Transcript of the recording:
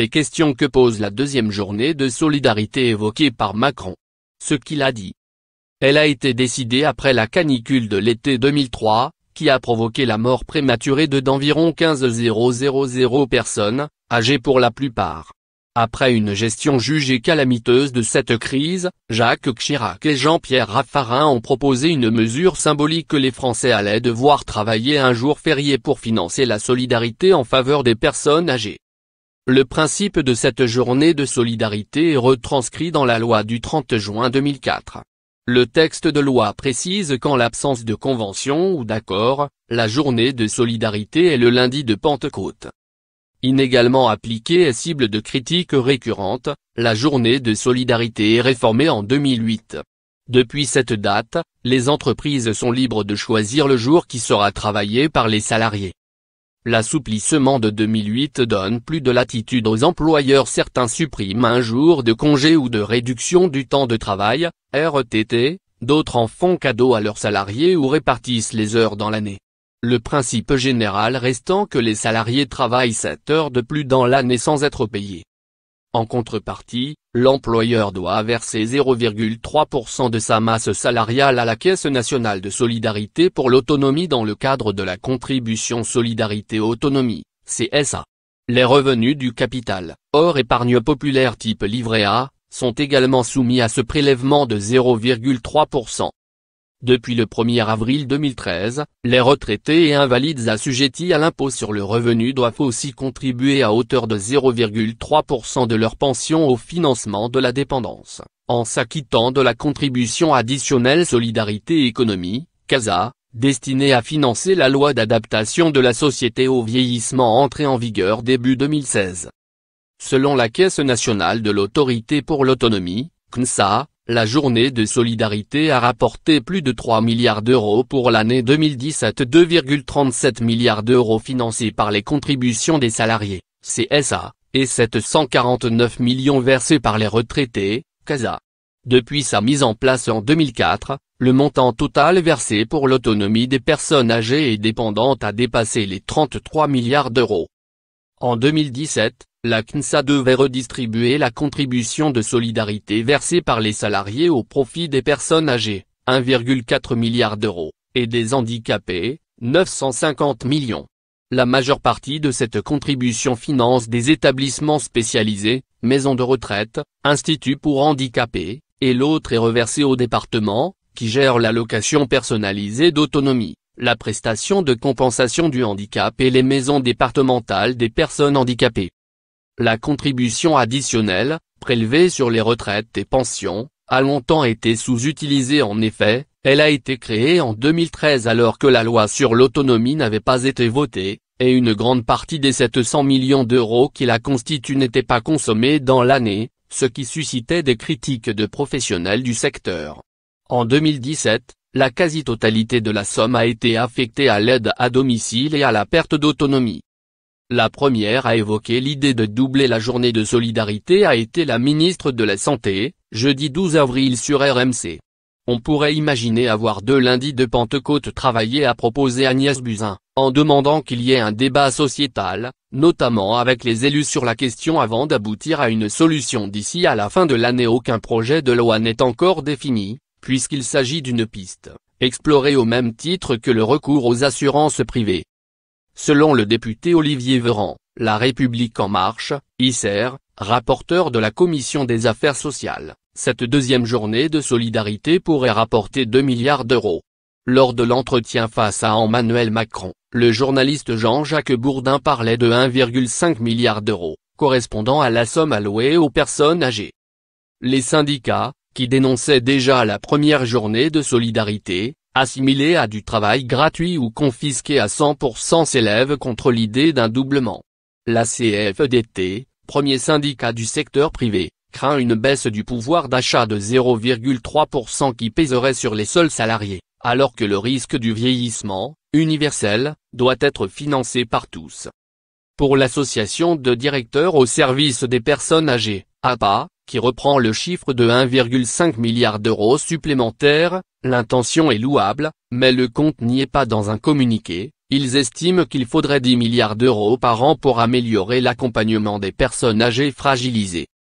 les questions que pose la deuxième journée de solidarité évoquée par Macron. Ce qu'il a dit. Elle a été décidée après la canicule de l'été 2003, qui a provoqué la mort prématurée de d'environ 15 000 personnes, âgées pour la plupart. Après une gestion jugée calamiteuse de cette crise, Jacques Chirac et Jean-Pierre Raffarin ont proposé une mesure symbolique que les Français allaient devoir travailler un jour férié pour financer la solidarité en faveur des personnes âgées. Le principe de cette journée de solidarité est retranscrit dans la loi du 30 juin 2004. Le texte de loi précise qu'en l'absence de convention ou d'accord, la journée de solidarité est le lundi de Pentecôte. Inégalement appliquée et cible de critiques récurrentes, la journée de solidarité est réformée en 2008. Depuis cette date, les entreprises sont libres de choisir le jour qui sera travaillé par les salariés. L'assouplissement de 2008 donne plus de latitude aux employeurs certains suppriment un jour de congé ou de réduction du temps de travail, RTT, e d'autres en font cadeau à leurs salariés ou répartissent les heures dans l'année. Le principe général restant que les salariés travaillent 7 heures de plus dans l'année sans être payés. En contrepartie, l'employeur doit verser 0,3% de sa masse salariale à la Caisse nationale de solidarité pour l'autonomie dans le cadre de la contribution Solidarité Autonomie, CSA. Les revenus du capital, hors épargne populaire type livret A, sont également soumis à ce prélèvement de 0,3%. Depuis le 1er avril 2013, les retraités et invalides assujettis à l'impôt sur le revenu doivent aussi contribuer à hauteur de 0,3% de leur pension au financement de la dépendance, en s'acquittant de la contribution additionnelle Solidarité Économie, CASA, destinée à financer la loi d'adaptation de la société au vieillissement entrée en vigueur début 2016. Selon la Caisse nationale de l'Autorité pour l'autonomie, CNSA, la journée de solidarité a rapporté plus de 3 milliards d'euros pour l'année 2017 2,37 milliards d'euros financés par les contributions des salariés, CSA, et 749 millions versés par les retraités, CASA. Depuis sa mise en place en 2004, le montant total versé pour l'autonomie des personnes âgées et dépendantes a dépassé les 33 milliards d'euros. En 2017, la CNSA devait redistribuer la contribution de solidarité versée par les salariés au profit des personnes âgées, 1,4 milliard d'euros, et des handicapés, 950 millions. La majeure partie de cette contribution finance des établissements spécialisés, maisons de retraite, instituts pour handicapés, et l'autre est reversée au département, qui gère l'allocation personnalisée d'autonomie, la prestation de compensation du handicap et les maisons départementales des personnes handicapées. La contribution additionnelle, prélevée sur les retraites et pensions, a longtemps été sous-utilisée en effet, elle a été créée en 2013 alors que la loi sur l'autonomie n'avait pas été votée, et une grande partie des 700 millions d'euros qui la constituent n'étaient pas consommés dans l'année, ce qui suscitait des critiques de professionnels du secteur. En 2017, la quasi-totalité de la somme a été affectée à l'aide à domicile et à la perte d'autonomie. La première à évoquer l'idée de doubler la journée de solidarité a été la ministre de la Santé, jeudi 12 avril sur RMC. On pourrait imaginer avoir deux lundis de Pentecôte travaillés à proposer Agnès Buzyn, en demandant qu'il y ait un débat sociétal, notamment avec les élus sur la question avant d'aboutir à une solution d'ici à la fin de l'année aucun projet de loi n'est encore défini, puisqu'il s'agit d'une piste, explorée au même titre que le recours aux assurances privées. Selon le député Olivier Véran, La République en marche, ICER, rapporteur de la Commission des affaires sociales, cette deuxième journée de solidarité pourrait rapporter 2 milliards d'euros. Lors de l'entretien face à Emmanuel Macron, le journaliste Jean-Jacques Bourdin parlait de 1,5 milliard d'euros, correspondant à la somme allouée aux personnes âgées. Les syndicats, qui dénonçaient déjà la première journée de solidarité, assimilé à du travail gratuit ou confisqué à 100% s'élève contre l'idée d'un doublement. La CFDT, premier syndicat du secteur privé, craint une baisse du pouvoir d'achat de 0,3% qui pèserait sur les seuls salariés, alors que le risque du vieillissement, universel, doit être financé par tous. Pour l'association de directeurs au service des personnes âgées, APA, qui reprend le chiffre de 1,5 milliard d'euros supplémentaires, L'intention est louable, mais le compte n'y est pas dans un communiqué, ils estiment qu'il faudrait 10 milliards d'euros par an pour améliorer l'accompagnement des personnes âgées fragilisées.